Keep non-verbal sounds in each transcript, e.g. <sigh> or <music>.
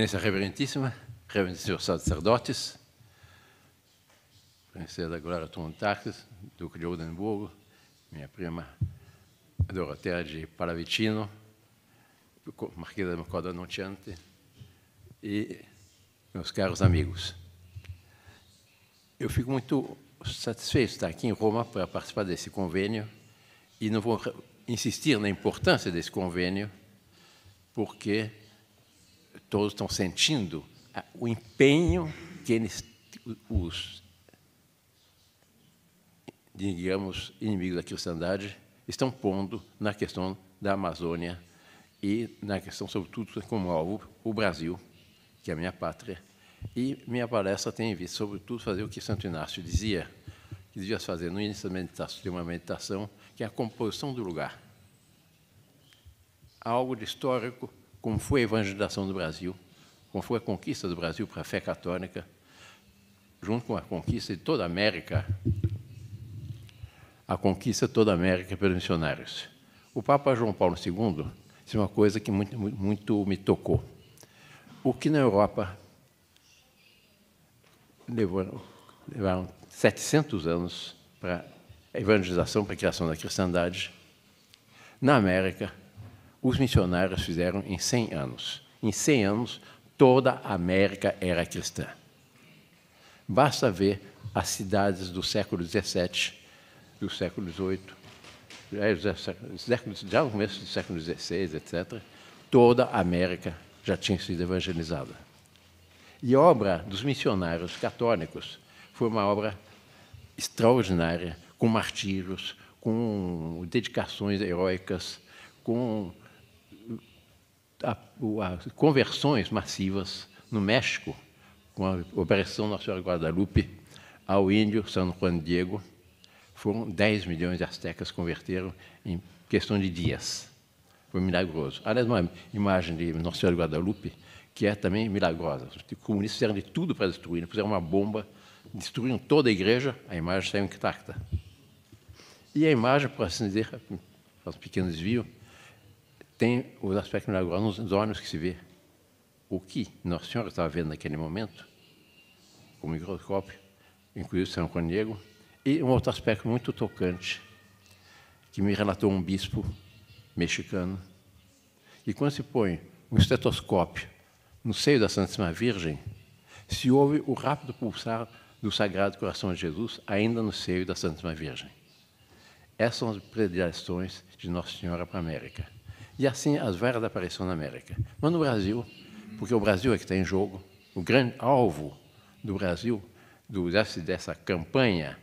Eminência Reverentíssima, Reverendíssimo Sacerdotes, Princesa Glória Tontarques, Duque de Oldenburgo, minha prima Dorotea de Paravitino, Marquesa Coda Nontiante e meus caros amigos. Eu fico muito satisfeito de estar aqui em Roma para participar desse convênio e não vou insistir na importância desse convênio, porque todos estão sentindo ah, o empenho que eles, os, digamos, inimigos da cristandade estão pondo na questão da Amazônia e na questão, sobretudo, é como alvo, o Brasil, que é a minha pátria. E minha palestra tem visto, sobretudo, fazer o que Santo Inácio dizia, que dizia fazer no início de uma meditação, que é a composição do lugar. Algo de histórico como foi a evangelização do Brasil, como foi a conquista do Brasil para a fé católica, junto com a conquista de toda a América, a conquista de toda a América pelos missionários. O Papa João Paulo II disse uma coisa que muito, muito me tocou. O que na Europa levaram 700 anos para a evangelização, para a criação da cristandade, na América os missionários fizeram em 100 anos. Em 100 anos, toda a América era cristã. Basta ver as cidades do século XVII, do século XVIII, é, já no começo do século XVI, etc., toda a América já tinha sido evangelizada. E a obra dos missionários católicos foi uma obra extraordinária, com martírios, com dedicações heróicas, com a, a, conversões massivas no México, com a Operação Nossa Senhora Guadalupe, ao índio San Juan Diego. Foram 10 milhões de astecas converteram em questão de dias. Foi milagroso. Aliás, uma imagem de Nossa Senhora Guadalupe, que é também milagrosa. Os comunistas fizeram de tudo para destruir, fizeram uma bomba, destruíram toda a igreja, a imagem saiu intacta. E a imagem, por assim dizer, faz um pequeno desvio, tem o aspecto agora nos olhos que se vê. O que Nossa Senhora estava vendo naquele momento, com o microscópio, inclusive São Coniego, e um outro aspecto muito tocante, que me relatou um bispo mexicano. E quando se põe um estetoscópio no seio da Santíssima Virgem, se ouve o rápido pulsar do Sagrado Coração de Jesus ainda no seio da Santíssima Virgem. Essas são as predileções de Nossa Senhora para a América. E assim as varas apareceram na América. Mas no Brasil, porque o Brasil é que está em jogo, o grande alvo do Brasil, do, dessa, dessa campanha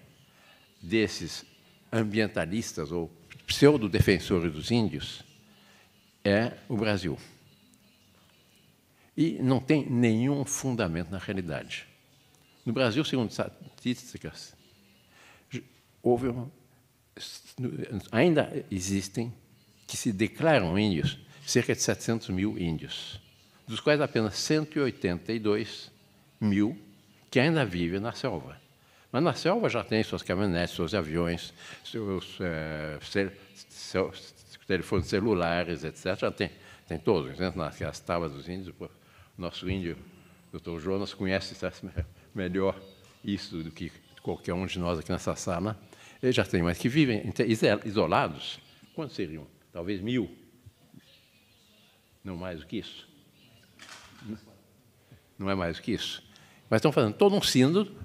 desses ambientalistas ou pseudo-defensores dos índios, é o Brasil. E não tem nenhum fundamento na realidade. No Brasil, segundo estatísticas, houve ainda existem que se declaram índios, cerca de 700 mil índios, dos quais apenas 182 mil que ainda vivem na selva. Mas na selva já tem suas caminhonetes, seus aviões, seus, é, cel, seus telefones celulares, etc. Já tem, tem todos, né? nas tábuas dos índios. O nosso índio, doutor Jonas, conhece <laughs> melhor isso do que qualquer um de nós aqui nessa sala. Eles já tem, mas que vivem então, isolados. Quantos seriam? talvez mil, não mais do que isso. Não é mais do que isso. Mas estão fazendo todo um sínodo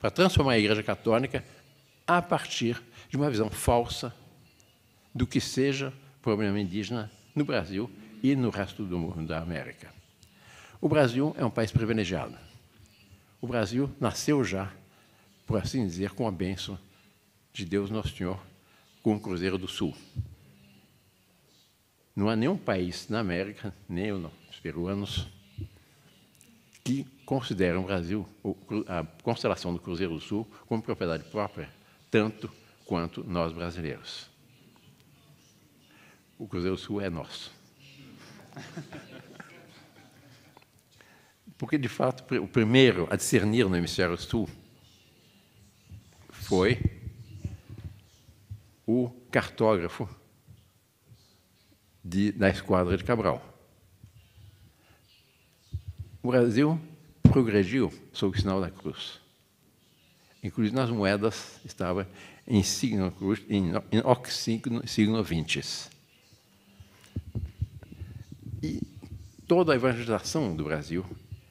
para transformar a Igreja Católica a partir de uma visão falsa do que seja o problema indígena no Brasil e no resto do mundo da América. O Brasil é um país privilegiado. O Brasil nasceu já, por assim dizer, com a bênção de Deus Nosso Senhor, com o Cruzeiro do Sul. Não há nenhum país na América, nem os peruanos, que consideram o Brasil, a constelação do Cruzeiro do Sul, como propriedade própria, tanto quanto nós brasileiros. O Cruzeiro do Sul é nosso. Porque, de fato, o primeiro a discernir no hemisfério sul foi o cartógrafo de, esquadra de Cabral. O Brasil progrediu sob o sinal da cruz. Inclusive nas moedas estava em signo cruz, em, em oxigno, signo vintes. E toda a evangelização do Brasil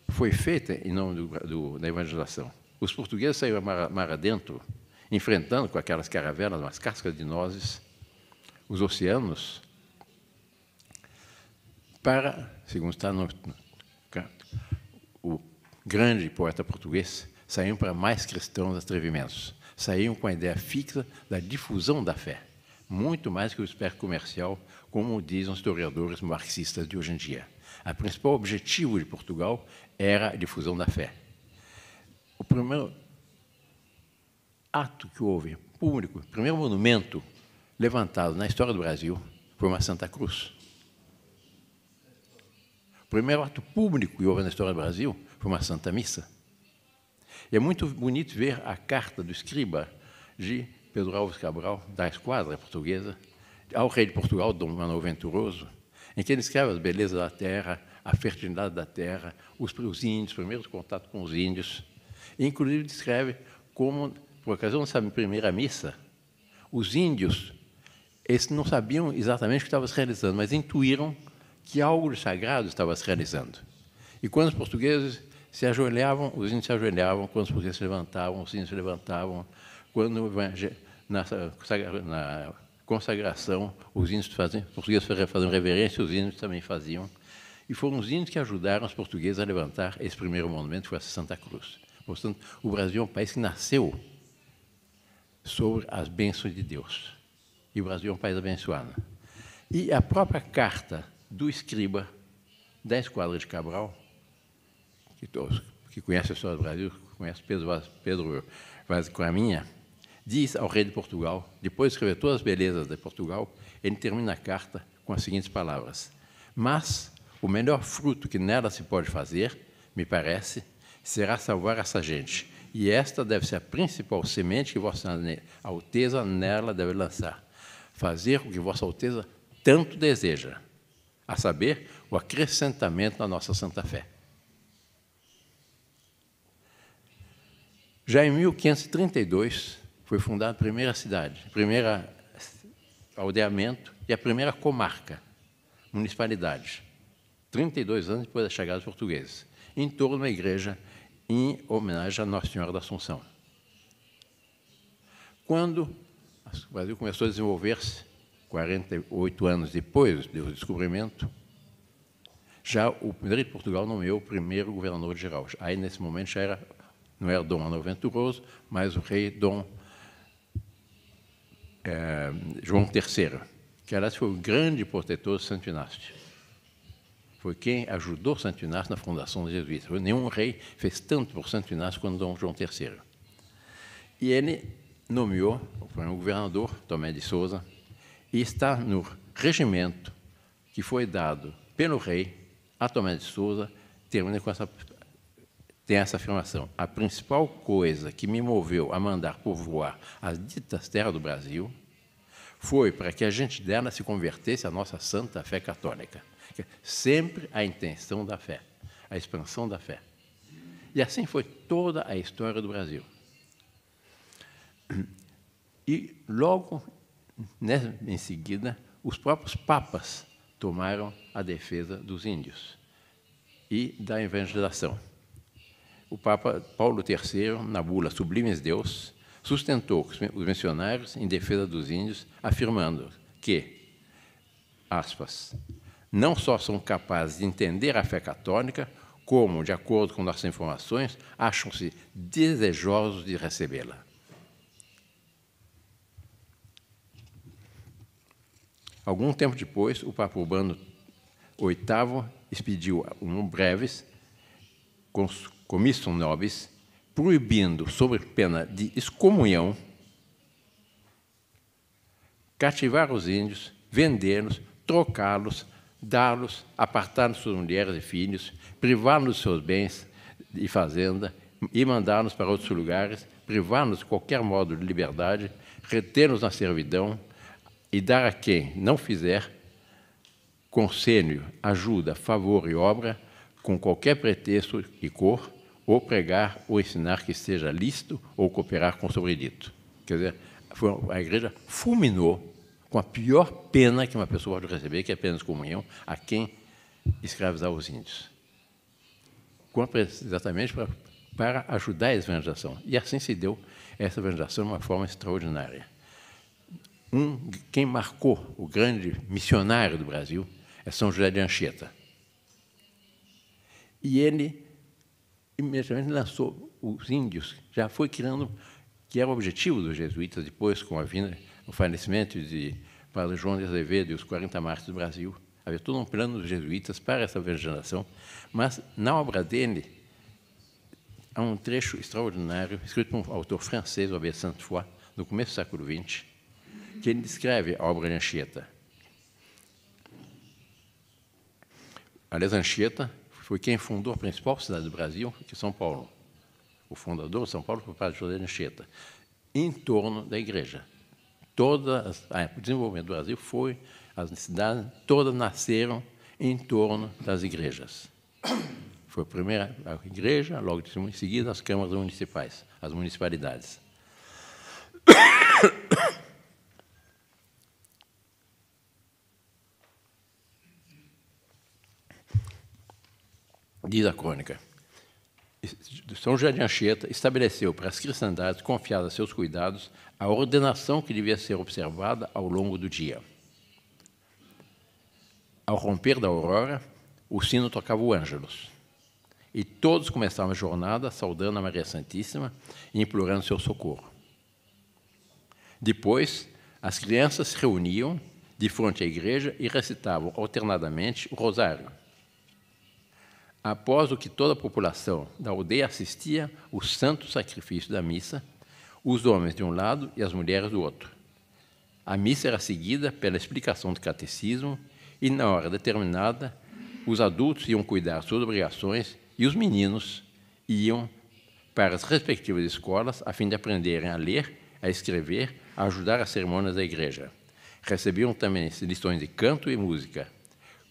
foi feita em nome do, do, da evangelização. Os portugueses saíram mar, mar adentro, enfrentando com aquelas caravelas umas cascas de nozes, os oceanos, para, segundo está no, o grande poeta português, saíam para mais cristãos atrevimentos, saíam com a ideia fixa da difusão da fé, muito mais que o espectro comercial, como dizem os historiadores marxistas de hoje em dia. O principal objetivo de Portugal era a difusão da fé. O primeiro ato que houve público, o primeiro monumento levantado na história do Brasil foi uma Santa Cruz, o primeiro ato público que houve na história do Brasil foi uma Santa Missa. E é muito bonito ver a carta do escriba de Pedro Alves Cabral, da Esquadra Portuguesa, ao rei de Portugal, Dom Manuel Venturoso, em que ele escreve as belezas da terra, a fertilidade da terra, os, os índios, primeiros contatos com os índios. E, inclusive, descreve como, por ocasião dessa primeira missa, os índios eles não sabiam exatamente o que estava se realizando, mas intuíram que algo sagrado estava se realizando. E quando os portugueses se ajoelhavam, os índios se ajoelhavam, quando os portugueses se levantavam, os índios se levantavam, quando na, consagração os índios faziam, os portugueses faziam reverência, os índios também faziam. E foram os índios que ajudaram os portugueses a levantar esse primeiro monumento, que foi a Santa Cruz. Portanto, o Brasil é um país que nasceu sobre as bênçãos de Deus. E o Brasil é um país abençoado. E a própria carta do escriba, da quadras de Cabral, que, todos, que conhece a história do Brasil, conhece Pedro, Pedro Vaz Caminha, diz ao rei de Portugal, depois de escrever todas as belezas de Portugal, ele termina a carta com as seguintes palavras: Mas o melhor fruto que nela se pode fazer, me parece, será salvar essa gente. E esta deve ser a principal semente que Vossa Alteza nela deve lançar. Fazer o que Vossa Alteza tanto deseja, a saber, o acrescentamento da nossa Santa Fé. Já em 1532 foi fundada a primeira cidade, o primeiro aldeamento e a primeira comarca, municipalidade, 32 anos depois da chegada dos portugueses, em torno da igreja em homenagem a Nossa Senhora da Assunção. Quando o Brasil começou a desenvolver-se, 48 anos depois do descobrimento, já o rei de Portugal nomeou o primeiro governador geral. Aí, nesse momento, já era, não era Dom Venturoso, mas o rei Dom é, João III, que, aliás, foi o grande protetor de Santo Inácio. Foi quem ajudou Santo Inácio na fundação dos jesuítas. Nenhum rei fez tanto por Santo Inácio quanto Dom João III. E ele nomeou o primeiro governador, Tomé de Souza, e está no regimento que foi dado pelo rei a Tomé de Souza, termina com essa, tem essa afirmação. A principal coisa que me moveu a mandar povoar as ditas terras do Brasil foi para que a gente dela se convertesse à nossa santa fé católica. É sempre a intenção da fé, a expansão da fé. E assim foi toda a história do Brasil. E logo né, em seguida, os próprios papas tomaram a defesa dos índios e da evangelização. O Papa Paulo III, na bula Sublimes Deus, sustentou os missionários em defesa dos índios, afirmando que, aspas, não só são capazes de entender a fé católica, como, de acordo com nossas informações, acham-se desejosos de recebê-la. Algum tempo depois, o Papa Urbano VIII expediu um breves comissum nobis proibindo, sob pena de excomunhão, cativar os índios, vendê-los, trocá-los, dá-los, apartar nos suas mulheres e filhos, privá-los de seus bens e fazenda e mandá-los para outros lugares, privar-nos de qualquer modo de liberdade, reter-nos na servidão, e dar a quem não fizer conselho, ajuda, favor e obra, com qualquer pretexto e cor, ou pregar ou ensinar que seja lícito ou cooperar com o sobredito. Quer dizer, a igreja fulminou com a pior pena que uma pessoa pode receber, que é a pena de comunhão, a quem escravizar os índios. Exatamente para, para ajudar a evangelização. E assim se deu essa evangelização de uma forma extraordinária. Um, quem marcou o grande missionário do Brasil é São José de Anchieta. E ele imediatamente lançou os índios, já foi criando, que era o objetivo dos jesuítas depois, com a vinda, o falecimento de Padre João de Azevedo e os 40 mártires do Brasil. Havia todo um plano dos jesuítas para essa virginação, mas na obra dele há um trecho extraordinário, escrito por um autor francês, Albert Sainte-Foy, no começo do século XX, quem descreve a obra de Anchieta. Aliás, Anchieta foi quem fundou a principal cidade do Brasil, que é São Paulo. O fundador de São Paulo foi o padre José de Anchieta, em torno da igreja. Toda o desenvolvimento do Brasil foi, as cidades todas nasceram em torno das igrejas. Foi a primeira a igreja, logo em seguida as câmaras municipais, as municipalidades. diz a crônica, São João de Anchieta estabeleceu para as cristandades confiadas a seus cuidados a ordenação que devia ser observada ao longo do dia. Ao romper da aurora, o sino tocava o Ângelus, e todos começavam a jornada saudando a Maria Santíssima e implorando seu socorro. Depois, as crianças se reuniam de frente à igreja e recitavam alternadamente o rosário, após o que toda a população da aldeia assistia, o santo sacrifício da missa, os homens de um lado e as mulheres do outro. A missa era seguida pela explicação do catecismo e, na hora determinada, os adultos iam cuidar suas obrigações e os meninos iam para as respectivas escolas a fim de aprenderem a ler, a escrever, a ajudar as cerimônias da igreja. Recebiam também lições de canto e música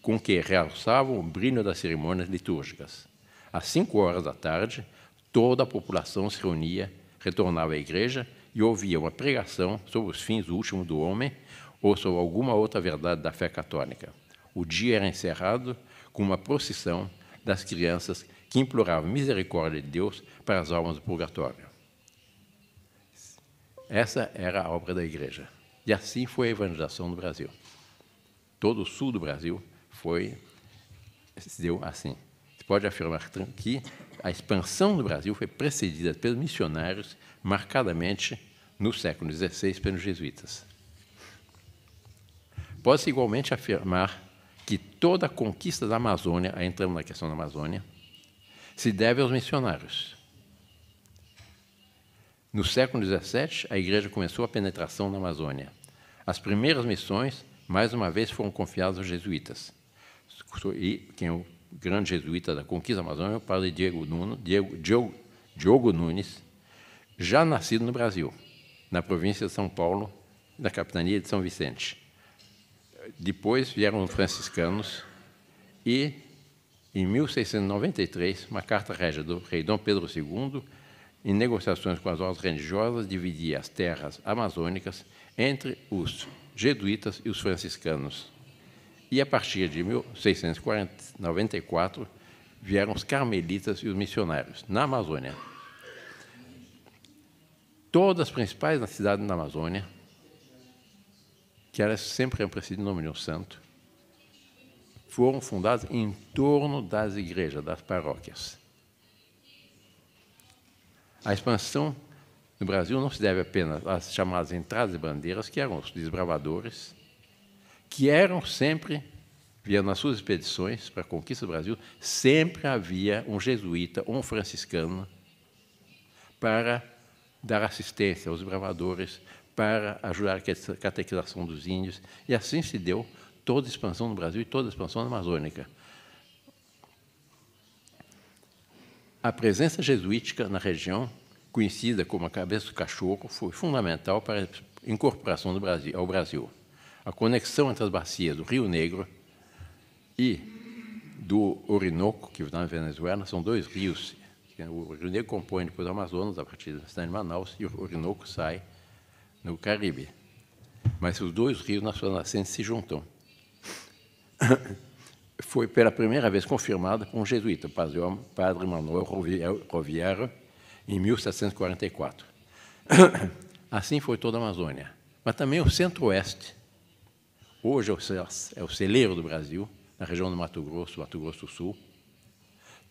com que realçavam o brilho das cerimônias litúrgicas. Às cinco horas da tarde, toda a população se reunia, retornava à igreja e ouvia uma pregação sobre os fins últimos do homem ou sobre alguma outra verdade da fé católica. O dia era encerrado com uma procissão das crianças que imploravam misericórdia de Deus para as almas do purgatório. Essa era a obra da igreja. E assim foi a evangelização do Brasil. Todo o sul do Brasil foi se deu assim. Se pode afirmar que a expansão do Brasil foi precedida pelos missionários, marcadamente no século XVI pelos jesuítas. Pode-se igualmente afirmar que toda a conquista da Amazônia, entrando na questão da Amazônia, se deve aos missionários. No século XVII, a igreja começou a penetração na Amazônia. As primeiras missões, mais uma vez, foram confiadas aos jesuítas e quem é o grande jesuíta da conquista amazônica, o padre Diego, Nuno, Diego, Diogo, Diogo Nunes, já nascido no Brasil, na província de São Paulo, na capitania de São Vicente. Depois vieram os franciscanos e, em 1693, uma carta régia do rei Dom Pedro II, em negociações com as ordens religiosas, dividia as terras amazônicas entre os jesuítas e os franciscanos e a partir de 1694 vieram os carmelitas e os missionários na Amazônia. Todas as principais cidades da Amazônia, que elas sempre eram precedidas de nome santo, foram fundadas em torno das igrejas, das paróquias. A expansão no Brasil não se deve apenas às chamadas entradas e bandeiras, que eram os desbravadores, que eram sempre, via nas suas expedições para a conquista do Brasil, sempre havia um jesuíta ou um franciscano para dar assistência aos bravadores, para ajudar a catequização dos índios, e assim se deu toda a expansão no Brasil e toda a expansão amazônica. A presença jesuítica na região, conhecida como a cabeça do cachorro, foi fundamental para a incorporação do Brasil, ao Brasil a conexão entre as bacias do Rio Negro e do Orinoco, que está na Venezuela, são dois rios. O Rio Negro compõe depois o Amazonas, a partir da cidade de Manaus, e o Orinoco sai no Caribe. Mas os dois rios na sua nascente se juntam. <coughs> Foi pela primeira vez confirmada por um jesuíta, o padre Manuel Roviero, em 1744. <coughs> Assim foi toda a Amazônia. Mas também o centro-oeste Hoje é, é o celeiro do Brasil, na região do Mato Grosso, Mato Grosso do Sul.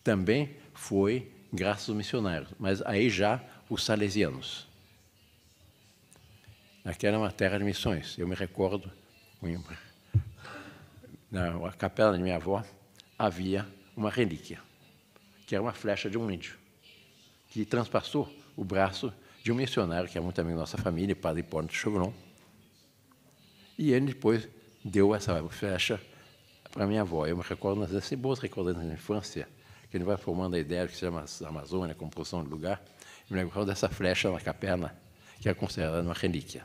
Também foi graças aos missionários, mas aí já os salesianos. Aquela é uma terra de missões. Eu me recordo, na capela de minha avó, havia uma relíquia, que era uma flecha de um índio, que transpassou o braço de um missionário, que é muito amigo da nossa família, Padre Hipólito Chevron. E ele depois deu essa flecha para minha avó. Eu me recordo, nós temos boas recordações da infância, que ele vai formando a ideia de que se chama Amazônia, composição de lugar. Eu me recordo dessa flecha na caperna, que é considerada uma relíquia.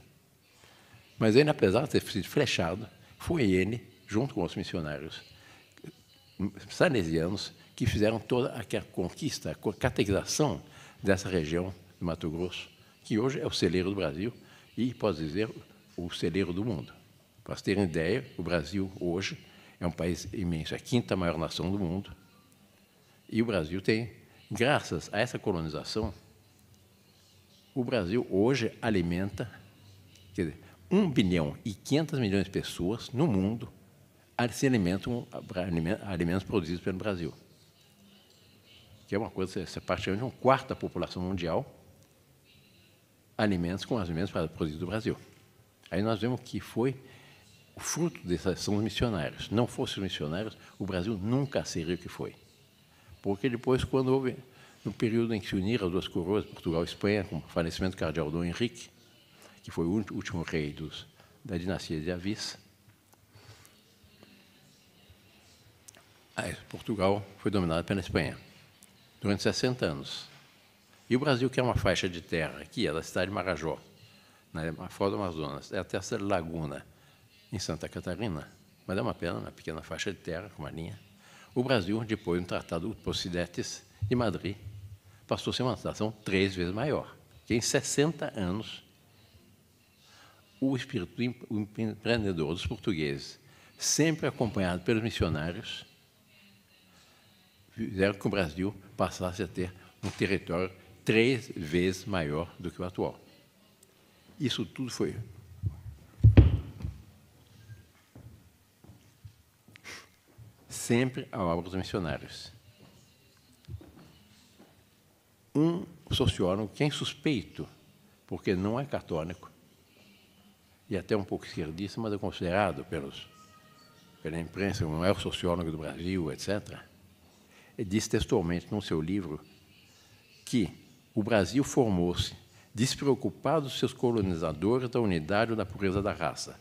Mas ele, apesar de ter sido flechado, foi ele, junto com os missionários salesianos, que fizeram toda aquela conquista, a catequização dessa região do Mato Grosso, que hoje é o celeiro do Brasil e, pode dizer, o celeiro do mundo. Para se terem ideia, o Brasil hoje é um país imenso, é a quinta maior nação do mundo. E o Brasil tem, graças a essa colonização, o Brasil hoje alimenta quer dizer, 1 bilhão e 500 milhões de pessoas no mundo se alimentam alimentos produzidos pelo Brasil. Que é uma coisa, parte de um quarto da população mundial alimentos com alimentos produzidos do Brasil. Aí nós vemos que foi o fruto dessa são os missionários. Não fossem os missionários, o Brasil nunca seria o que foi. Porque depois, quando houve, no período em que se uniram as duas coroas, Portugal e Espanha, com o falecimento do cardeal do Henrique, que foi o último rei dos, da dinastia de Avis, Portugal foi dominado pela Espanha durante 60 anos. E o Brasil, que é uma faixa de terra, que é da cidade de Marajó, na foz do Amazonas, é até de laguna, em Santa Catarina, mas é uma pena, uma pequena faixa de terra com uma linha. O Brasil, depois do Tratado de Posidetes de Madrid, passou a ser uma nação três vezes maior, que em 60 anos o espírito empreendedor dos portugueses, sempre acompanhado pelos missionários, fizeram que o Brasil passasse a ter um território três vezes maior do que o atual. Isso tudo foi sempre a obra dos missionários. Um sociólogo que é suspeito, porque não é católico, e até um pouco esquerdista, mas é considerado pelos, pela imprensa como o maior sociólogo do Brasil, etc., diz textualmente no seu livro que o Brasil formou-se despreocupado dos seus colonizadores da unidade ou da pureza da raça.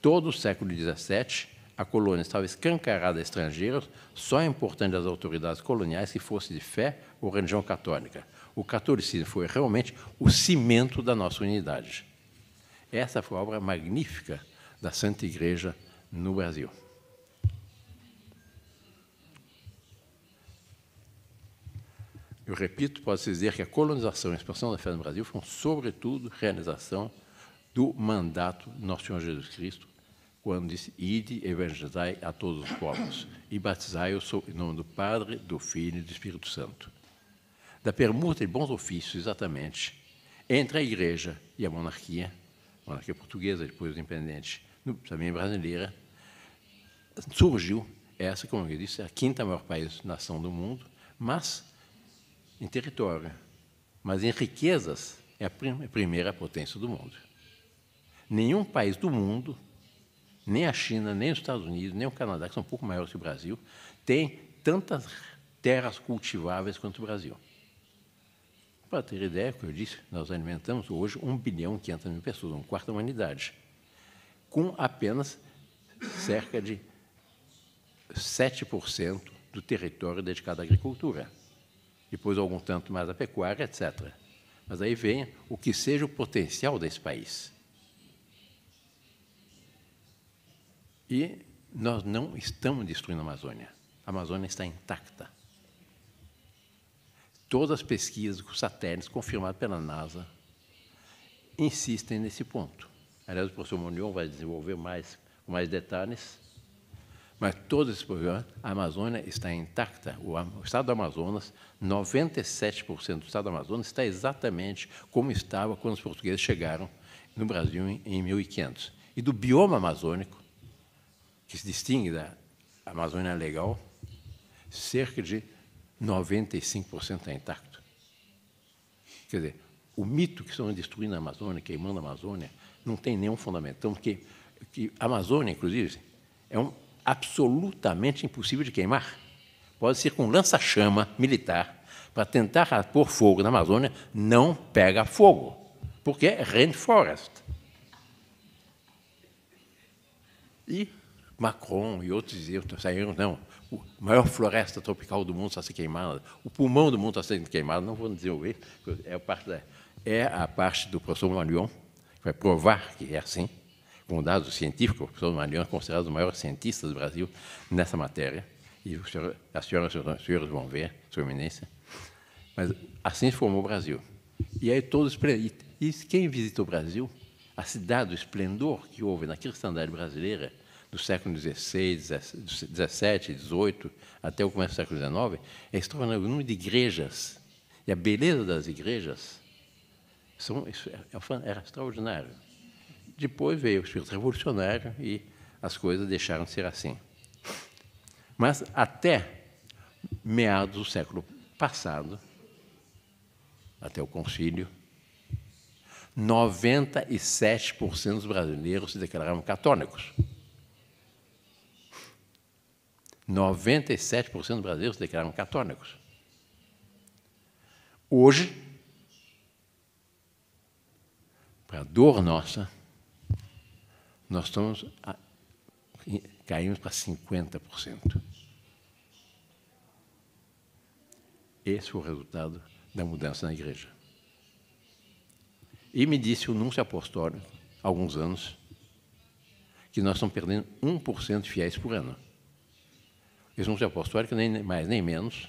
Todo o século XVII a colônia estava escancarada a estrangeiros, só é importante das autoridades coloniais que fosse de fé ou religião católica. O catolicismo foi realmente o cimento da nossa unidade. Essa foi a obra magnífica da Santa Igreja no Brasil. Eu repito, pode-se dizer que a colonização e a expansão da fé no Brasil foram, sobretudo, realização do mandato do Nosso Senhor Jesus Cristo quando disse: Ide, evangelizai a todos os povos e batizai-os em nome do Padre, do Filho e do Espírito Santo. Da permuta de bons ofícios, exatamente, entre a Igreja e a monarquia, monarquia portuguesa, depois independente, também brasileira, surgiu essa, como eu disse, a quinta maior país nação do mundo, mas em território, mas em riquezas, é a primeira potência do mundo. Nenhum país do mundo nem a China, nem os Estados Unidos, nem o Canadá, que são um pouco maiores que o Brasil, têm tantas terras cultiváveis quanto o Brasil. Para ter ideia, como eu disse, nós alimentamos hoje 1 bilhão e 500 mil pessoas, um quarto da humanidade, com apenas cerca de 7% do território dedicado à agricultura, depois algum tanto mais à pecuária, etc. Mas aí vem o que seja o potencial desse país. E nós não estamos destruindo a Amazônia. A Amazônia está intacta. Todas as pesquisas com satélites confirmadas pela NASA insistem nesse ponto. Aliás, o professor Monion vai desenvolver mais, com mais detalhes, mas todo esse problema, a Amazônia está intacta. O Estado do Amazonas, 97% do Estado do Amazonas está exatamente como estava quando os portugueses chegaram no Brasil em 1500. E do bioma amazônico, que se distingue da Amazônia Legal, cerca de 95% está intacto. Quer dizer, o mito que estão destruindo a Amazônia, queimando a Amazônia, não tem nenhum fundamento. Então, que, que a Amazônia, inclusive, é um, absolutamente impossível de queimar. Pode ser com lança-chama militar para tentar pôr fogo na Amazônia, não pega fogo, porque é rainforest. E Macron e outros diziam, saíram, não, a maior floresta tropical do mundo está sendo queimada, o pulmão do mundo está sendo queimado, não vou desenvolver, é a parte, da, é a parte do professor Malion, que vai provar que é assim, com dados científicos, o professor Malion é considerado o maior cientista do Brasil nessa matéria, e senhor, as senhoras e os senhores vão ver, sua eminência, mas assim se formou o Brasil. E aí todos, e quem visita o Brasil, a cidade, o esplendor que houve na cristandade brasileira, do século XVI, XVII, XVIII, até o começo do século XIX, é se tornando o número de igrejas. E a beleza das igrejas são, é, é, é, era extraordinário. Depois veio o espírito revolucionário e as coisas deixaram de ser assim. Mas até meados do século passado, até o concílio, 97% dos brasileiros se declararam católicos. 97% dos brasileiros se declaram católicos. Hoje, para dor nossa, nós estamos a, caímos para 50%. Esse foi o resultado da mudança na igreja. E me disse o núncio apostólico, há alguns anos, que nós estamos perdendo 1% de fiéis por ano. Junta apostólico nem mais nem menos,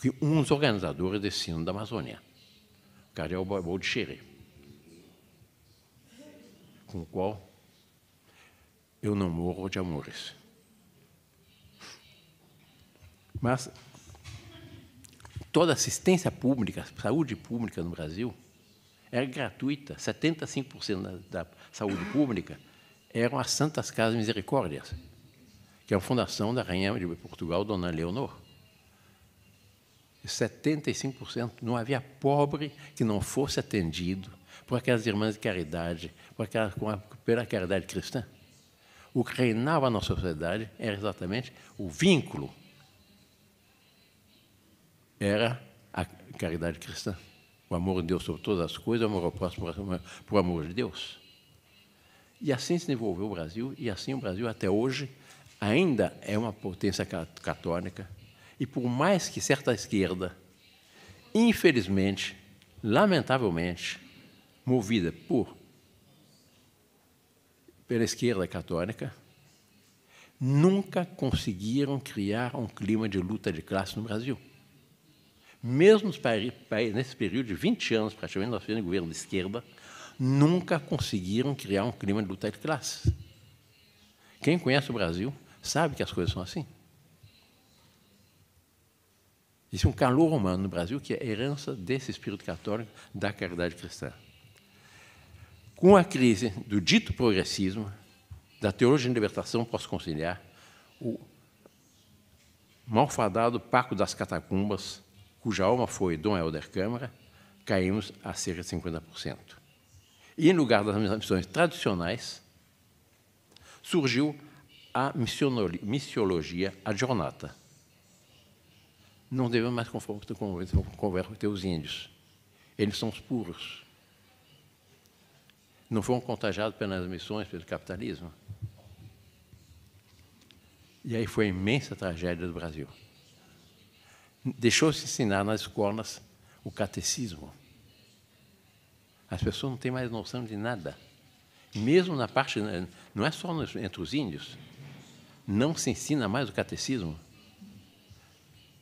que um dos organizadores desse sino da Amazônia, o cardeal é Bobo de com o qual eu não morro de amores. Mas toda assistência pública, saúde pública no Brasil, era gratuita. 75% da, da saúde pública eram as Santas Casas Misericórdias que é a fundação da Rainha de Portugal, Dona Leonor. 75% não havia pobre que não fosse atendido por aquelas irmãs de caridade, por aquela, pela caridade cristã. O que reinava na sociedade era exatamente o vínculo. Era a caridade cristã. O amor de Deus sobre todas as coisas, o amor ao próximo por amor de Deus. E assim se desenvolveu o Brasil, e assim o Brasil até hoje ainda é uma potência católica, e por mais que certa esquerda, infelizmente, lamentavelmente, movida por pela esquerda católica, nunca conseguiram criar um clima de luta de classe no Brasil. Mesmo nesse período de 20 anos, praticamente, nós tivemos governo de esquerda, nunca conseguiram criar um clima de luta de classe. Quem conhece o Brasil sabe que as coisas são assim. Existe um calor humano no Brasil que é herança desse espírito católico da caridade cristã. Com a crise do dito progressismo, da teologia de libertação pós-conciliar, o malfadado Paco das Catacumbas, cuja alma foi Dom Helder Câmara, caímos a cerca de 50%. E, em lugar das missões tradicionais, surgiu a missiologia adjornata. Não devemos mais converter os índios. Eles são os puros. Não foram contagiados pelas missões, pelo capitalismo. E aí foi a imensa tragédia do Brasil. Deixou-se ensinar nas escolas o catecismo. As pessoas não têm mais noção de nada. Mesmo na parte, né, não é só entre os índios, não se ensina mais o catecismo?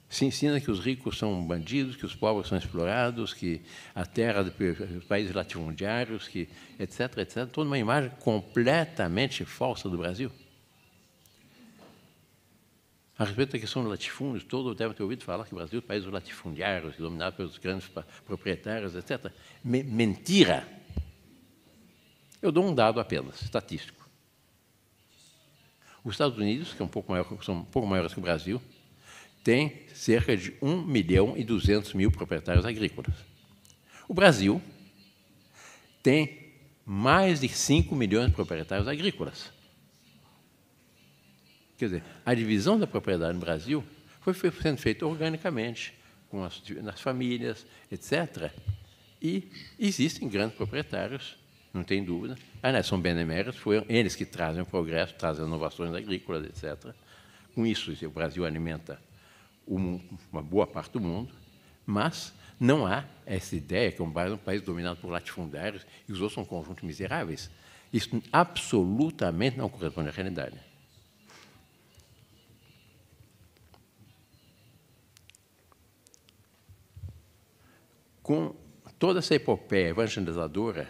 Se ensina que os ricos são bandidos, que os pobres são explorados, que a terra dos países latifundiários, que etc, etc. Toda uma imagem completamente falsa do Brasil. A respeito da questão do latifúndio, todos deve ter ouvido falar que o Brasil é um país dos latifundiários, é dominado pelos grandes proprietários, etc. Mentira! Eu dou um dado apenas, estatístico. Os Estados Unidos, que é um pouco maior, são um pouco maiores que o Brasil, tem cerca de 1 milhão e 200 mil proprietários agrícolas. O Brasil tem mais de 5 milhões de proprietários agrícolas. Quer dizer, a divisão da propriedade no Brasil foi sendo feita organicamente, com as, nas famílias, etc. E existem grandes proprietários não tem dúvida. A ah, né, Beneméritos benemérita foram eles que trazem o progresso, trazem inovações agrícolas, etc. Com isso, o Brasil alimenta uma boa parte do mundo, mas não há essa ideia que o Brasil é um país dominado por latifundários e os outros são um conjuntos miseráveis. Isso absolutamente não corresponde à realidade. Com toda essa epopeia evangelizadora,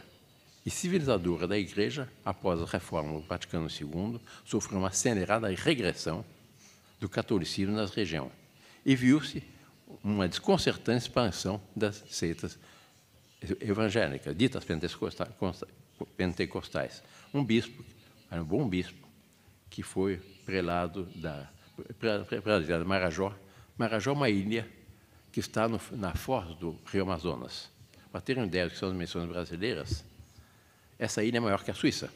e civilizadora da Igreja, após a reforma do Vaticano II, sofreu uma acelerada regressão do catolicismo nas regiões e viu-se uma desconcertante expansão das seitas evangélicas, ditas pentecostais. Um bispo, um bom bispo, que foi prelado da prelado de Marajó. Marajó é uma ilha que está no, na foz do rio Amazonas. Para terem ideia do que são as missões brasileiras, essa ilha é maior que a Suíça.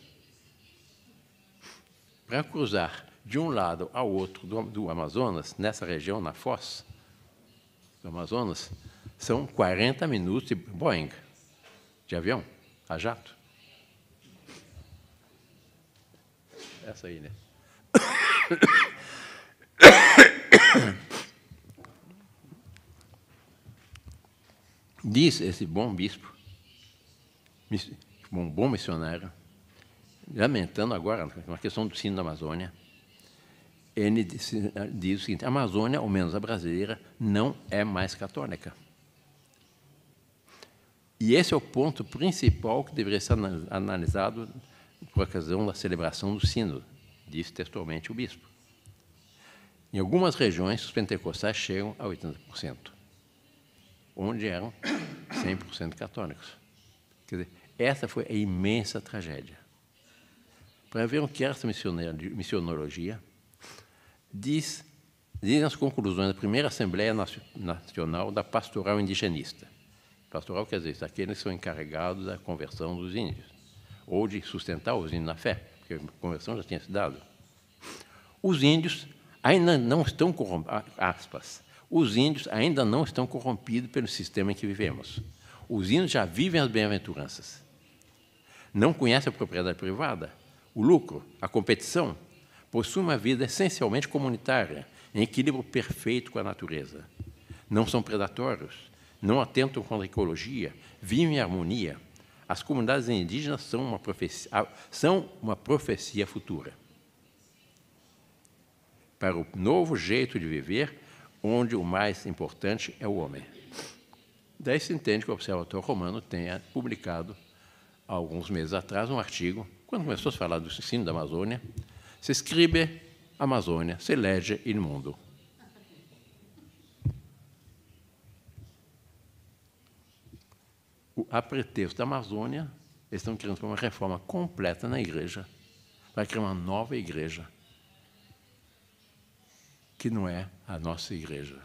Para cruzar de um lado ao outro do, do Amazonas, nessa região, na Foz do Amazonas, são 40 minutos de Boeing, de avião, a jato. Essa aí, né? <coughs> Diz esse bom bispo, como tipo, um bom missionário, lamentando agora uma questão do sino da Amazônia, ele disse, diz o seguinte: a Amazônia, ou menos a brasileira, não é mais católica. E esse é o ponto principal que deveria ser analisado por ocasião da celebração do sino, disse textualmente o bispo. Em algumas regiões, os pentecostais chegam a 80%, onde eram 100% católicos. Quer dizer, essa foi a imensa tragédia. Para ver o que essa missionologia diz, diz conclusões da primeira Assembleia Nacional da Pastoral Indigenista. Pastoral quer dizer, aqueles que são encarregados da conversão dos índios, ou de sustentar os índios na fé, porque a conversão já tinha se dado. Os índios ainda não estão aspas, os índios ainda não estão corrompidos pelo sistema em que vivemos. Os índios já vivem as bem-aventuranças não conhece a propriedade privada, o lucro, a competição, possui uma vida essencialmente comunitária, em equilíbrio perfeito com a natureza. Não são predatórios, não atentam contra a ecologia, vivem em harmonia. As comunidades indígenas são uma profecia, ah, são uma profecia futura. Para o novo jeito de viver, onde o mais importante é o homem. Daí se entende que o Observatório Romano tenha publicado há alguns meses atrás, um artigo, quando começou a falar do ensino da Amazônia, se escreve Amazônia, se lê il mundo. A pretexto da Amazônia, eles estão querendo uma reforma completa na igreja, para criar uma nova igreja, que não é a nossa igreja.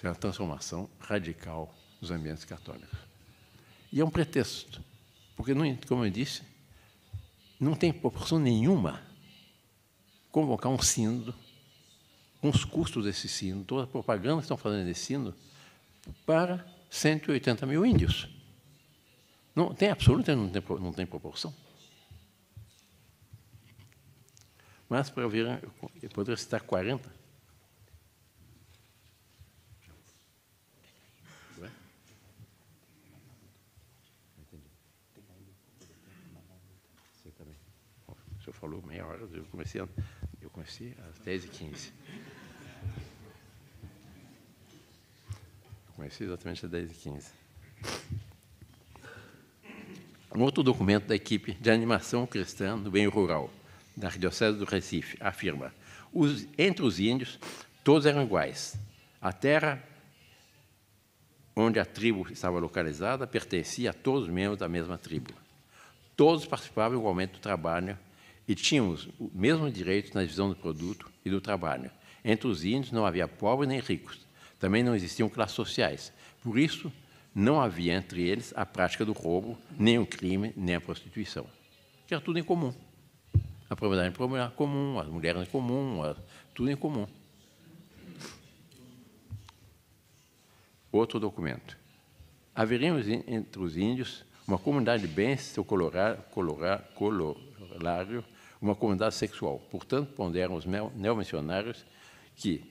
É uma transformação radical dos ambientes católicos. E é um pretexto porque, como eu disse, não tem proporção nenhuma convocar um sínodo, com os custos desse sínodo, toda a propaganda que estão fazendo desse sínodo, para 180 mil índios. Não tem absolutamente não tem, não tem proporção. Mas, para ver, eu poderia citar 40 falou meia hora, eu comecei, eu comecei às 10h15. Eu comecei exatamente às 10h15. Um outro documento da equipe de animação cristã do bem rural, da Arquidiocese do Recife, afirma: os, entre os índios, todos eram iguais. A terra onde a tribo estava localizada pertencia a todos os membros da mesma tribo. Todos participavam igualmente do trabalho e tínhamos o mesmo direito na divisão do produto e do trabalho. Entre os índios não havia pobres nem ricos, também não existiam classes sociais. Por isso, não havia entre eles a prática do roubo, nem o crime, nem a prostituição. era tudo em comum. A propriedade em comum, as mulheres em comum, tudo em comum. Outro documento. Haveríamos entre os índios uma comunidade de bens, seu colorário, uma comunidade sexual. Portanto, ponderam os neomissionários que,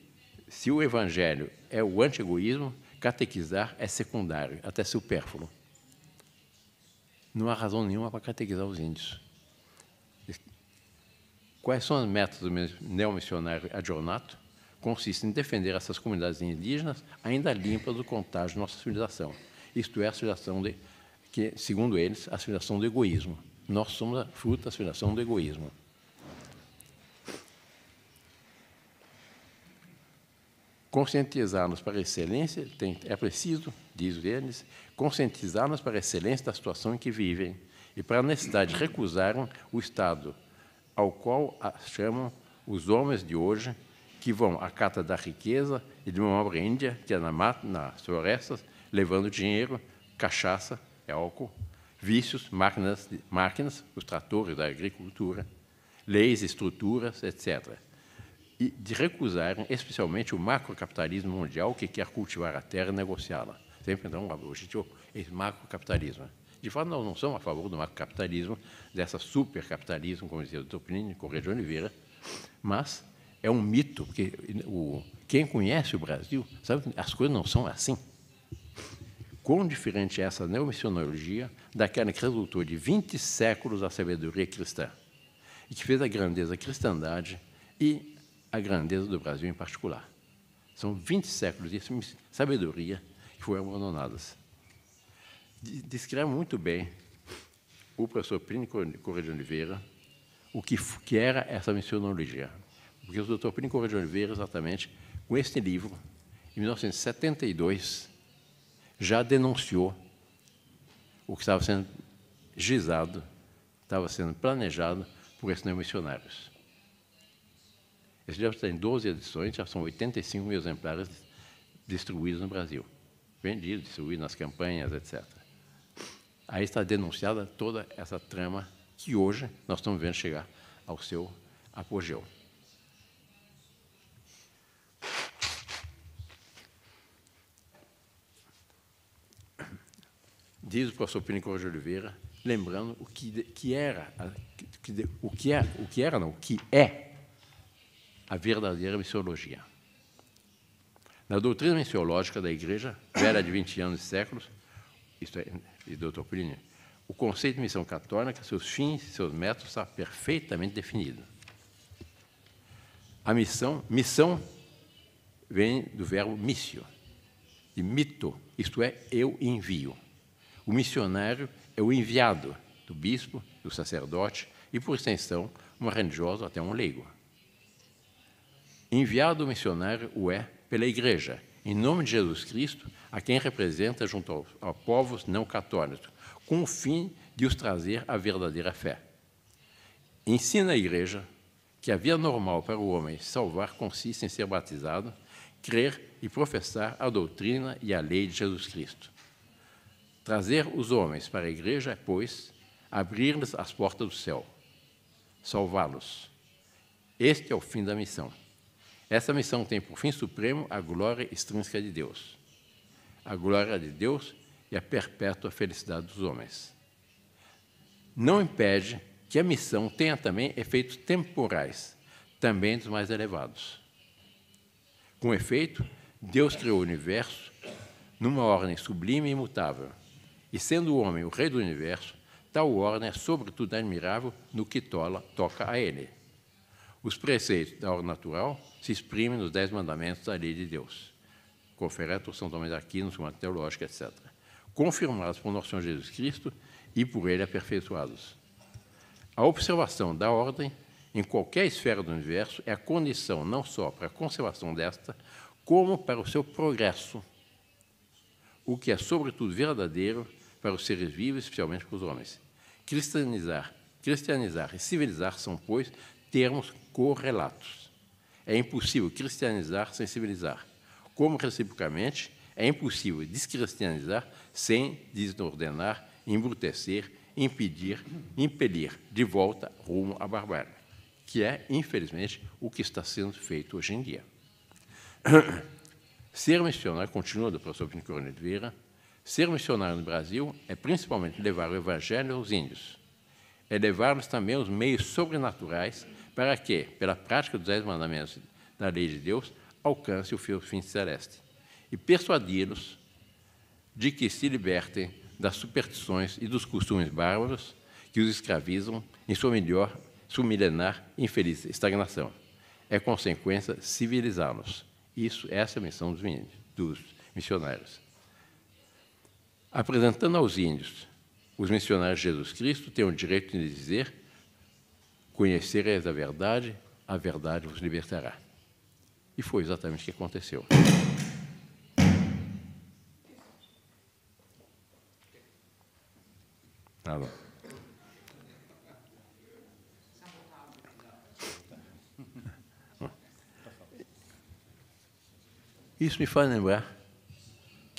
se o evangelho é o anti-egoísmo, catequizar é secundário, até supérfluo. Não há razão nenhuma para catequizar os índios. Quais são as metas do neomissionário Adionato? Consiste em defender essas comunidades indígenas ainda limpas do contágio da nossa civilização. Isto é a civilização de que, segundo eles, a civilização do egoísmo. Nós somos a fruta da civilização do egoísmo. Conscientizar-nos para a excelência tem, é preciso, diz eles, conscientizar-nos para a excelência da situação em que vivem e para a necessidade de recusar o Estado ao qual chamam os homens de hoje que vão à cata da riqueza e de uma obra índia que é na, nas florestas, levando dinheiro, cachaça é álcool, vícios, máquinas, máquinas, os tratores da agricultura, leis, estruturas, etc. E de recusarem, especialmente, o macrocapitalismo mundial que quer cultivar a terra e negociá-la. Sempre, então, o objetivo é esse macrocapitalismo. Né? De fato, nós não somos a favor do macrocapitalismo, dessa supercapitalismo, como dizia o Dr. Plínio Correia de Oliveira, mas é um mito, porque o, quem conhece o Brasil sabe que as coisas não são assim quão diferente é essa neomissionologia daquela que resultou de 20 séculos da sabedoria cristã e que fez a grandeza da cristandade e a grandeza do Brasil em particular. São 20 séculos de sabedoria que foram abandonadas. Descreve muito bem o professor Plínio Correia de Oliveira o que, era essa missionologia. Porque o doutor Plínio Correia de Oliveira, exatamente, com este livro, em 1972, já denunciou o que estava sendo gizado, estava sendo planejado por esses missionários. Esse livro tem 12 edições, já são 85 mil exemplares distribuídos no Brasil, vendidos, distribuídos nas campanhas, etc. Aí está denunciada toda essa trama que hoje nós estamos vendo chegar ao seu apogeu. diz o professor Pinico de Oliveira, lembrando o que, que era, o, que é, o que era, não, o que é a verdadeira missiologia. Na doutrina missiológica da Igreja, velha de 20 anos e séculos, isto é, e doutor Plínio, o conceito de missão católica, seus fins, seus métodos, está perfeitamente definido. A missão, missão vem do verbo missio, de mito, isto é, eu envio. O missionário é o enviado do bispo, do sacerdote e, por extensão, um religioso até um leigo. Enviado missionário o é pela Igreja, em nome de Jesus Cristo, a quem representa junto ao povos não católicos, com o fim de os trazer à verdadeira fé. Ensina a Igreja que a via normal para o homem salvar consiste em ser batizado, crer e professar a doutrina e a lei de Jesus Cristo, Trazer os homens para a igreja é, pois, abrir-lhes as portas do céu, salvá-los. Este é o fim da missão. Essa missão tem por fim supremo a glória extrínseca de Deus, a glória de Deus e a perpétua felicidade dos homens. Não impede que a missão tenha também efeitos temporais, também dos mais elevados. Com efeito, Deus criou o universo numa ordem sublime e imutável, e sendo o homem o rei do universo, tal ordem é sobretudo admirável no que tola, toca a ele. Os preceitos da ordem natural se exprimem nos dez mandamentos da lei de Deus. Confereto São Tomás de Aquino, Suma Teológica, etc. Confirmados por nosso Senhor Jesus Cristo e por ele aperfeiçoados. A observação da ordem em qualquer esfera do universo é a condição não só para a conservação desta, como para o seu progresso, o que é sobretudo verdadeiro para os seres vivos, especialmente para os homens. Cristianizar, cristianizar e civilizar são, pois, termos correlatos. É impossível cristianizar sem civilizar. Como, reciprocamente, é impossível descristianizar sem desordenar, embrutecer, impedir, impelir de volta rumo à barbárie, que é, infelizmente, o que está sendo feito hoje em dia. <coughs> Ser missionário, continua o professor Pincorone de Vera, Ser missionário no Brasil é principalmente levar o Evangelho aos índios, é levar-lhes também os meios sobrenaturais para que, pela prática dos Dez Mandamentos da Lei de Deus, alcance o fim celeste e persuadi-los de que se libertem das superstições e dos costumes bárbaros que os escravizam em sua melhor, sua milenar infeliz estagnação. É consequência civilizá-los. Isso, essa é a missão dos missionários apresentando aos índios os missionários de Jesus Cristo, têm o direito de dizer: conhecereis é a verdade, a verdade vos libertará. E foi exatamente o que aconteceu. Isso me faz lembrar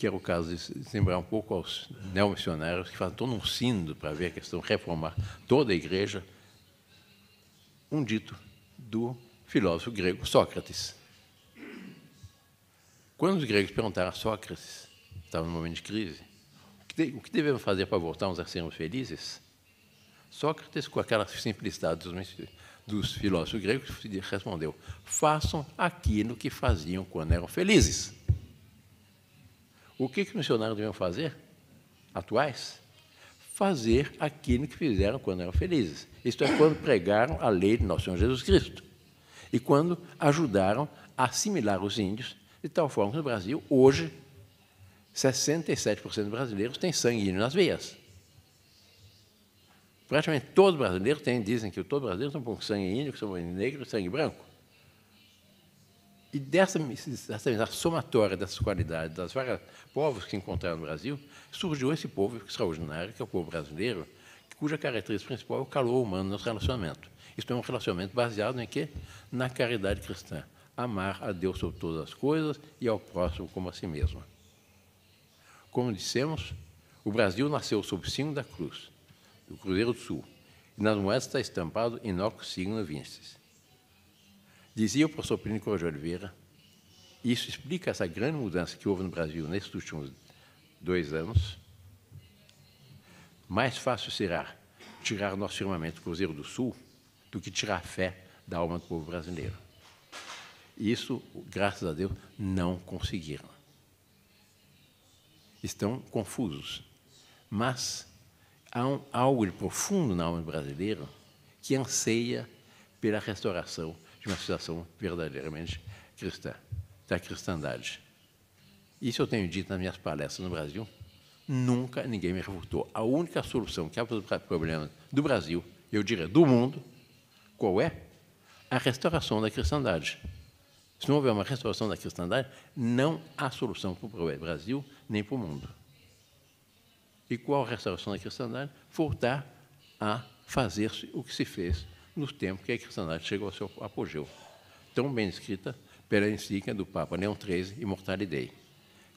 que era o caso de lembrar um pouco aos neomissionários que fazem todo um sínodo para ver a questão reformar toda a igreja, um dito do filósofo grego Sócrates. Quando os gregos perguntaram a Sócrates, estava num momento de crise, o que devemos fazer para voltarmos a sermos felizes? Sócrates, com aquela simplicidade dos filósofos gregos, respondeu: façam aquilo que faziam quando eram felizes. O que, que os missionários deviam fazer? Atuais? Fazer aquilo que fizeram quando eram felizes. Isto é, quando pregaram a lei de nosso Senhor Jesus Cristo. E quando ajudaram a assimilar os índios, de tal forma que no Brasil, hoje, 67% dos brasileiros têm sangue índio nas veias. Praticamente todos os brasileiros têm, dizem que todos os brasileiros são com sangue índio, que são negro sangue branco. E dessa, dessa somatória dessas qualidades, das várias povos que encontraram no Brasil, surgiu esse povo extraordinário, que é o povo brasileiro, cuja característica principal é o calor humano nos relacionamentos. Isto é um relacionamento baseado em quê? Na caridade cristã. Amar a Deus sobre todas as coisas e ao próximo como a si mesmo. Como dissemos, o Brasil nasceu sob o signo da cruz, do Cruzeiro do Sul. E nas moedas está estampado Inox Signo Vinces. Dizia o professor Plínio Correia Oliveira, isso explica essa grande mudança que houve no Brasil nesses últimos dois anos. Mais fácil será tirar nosso firmamento Cruzeiro do Sul do que tirar a fé da alma do povo brasileiro. Isso, graças a Deus, não conseguiram. Estão confusos. Mas há um, algo de profundo na alma brasileira que anseia pela restauração de uma situação verdadeiramente cristã, da cristandade. Isso eu tenho dito nas minhas palestras no Brasil. Nunca ninguém me refutou. A única solução que há para o problema do Brasil, eu diria do mundo, qual é? A restauração da cristandade. Se não houver uma restauração da cristandade, não há solução para o Brasil nem para o mundo. E qual a restauração da cristandade? Voltar a fazer o que se fez no tempo que a cristandade chegou ao seu apogeu, tão bem escrita pela encíclica do Papa Leão XIII, Immortale Dei,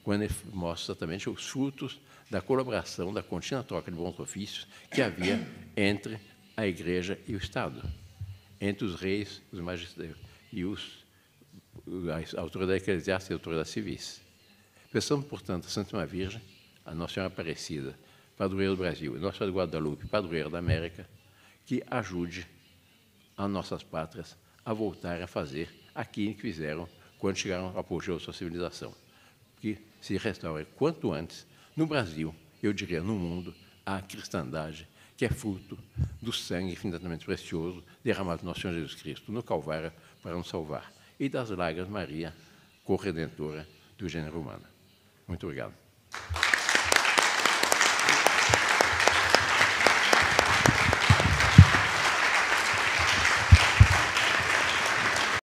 quando ele mostra exatamente os frutos da colaboração, da contínua troca de bons ofícios que havia entre a Igreja e o Estado, entre os reis os magistrados, e os, a autoridade eclesiástica e a autoridade civis. Peçamos, portanto, a Santíssima Virgem, a Nossa Senhora Aparecida, padroeira do Brasil, Nossa Senhora de Guadalupe, padroeira da América, que ajude as nossas pátrias a voltar a fazer aquilo que fizeram quando chegaram ao apogeu da sua civilização. Que se restaure quanto antes, no Brasil, eu diria no mundo, a cristandade que é fruto do sangue infinitamente precioso derramado no nosso Senhor Jesus Cristo no Calvário para nos salvar e das lágrimas Maria, corredentora do gênero humano. Muito obrigado.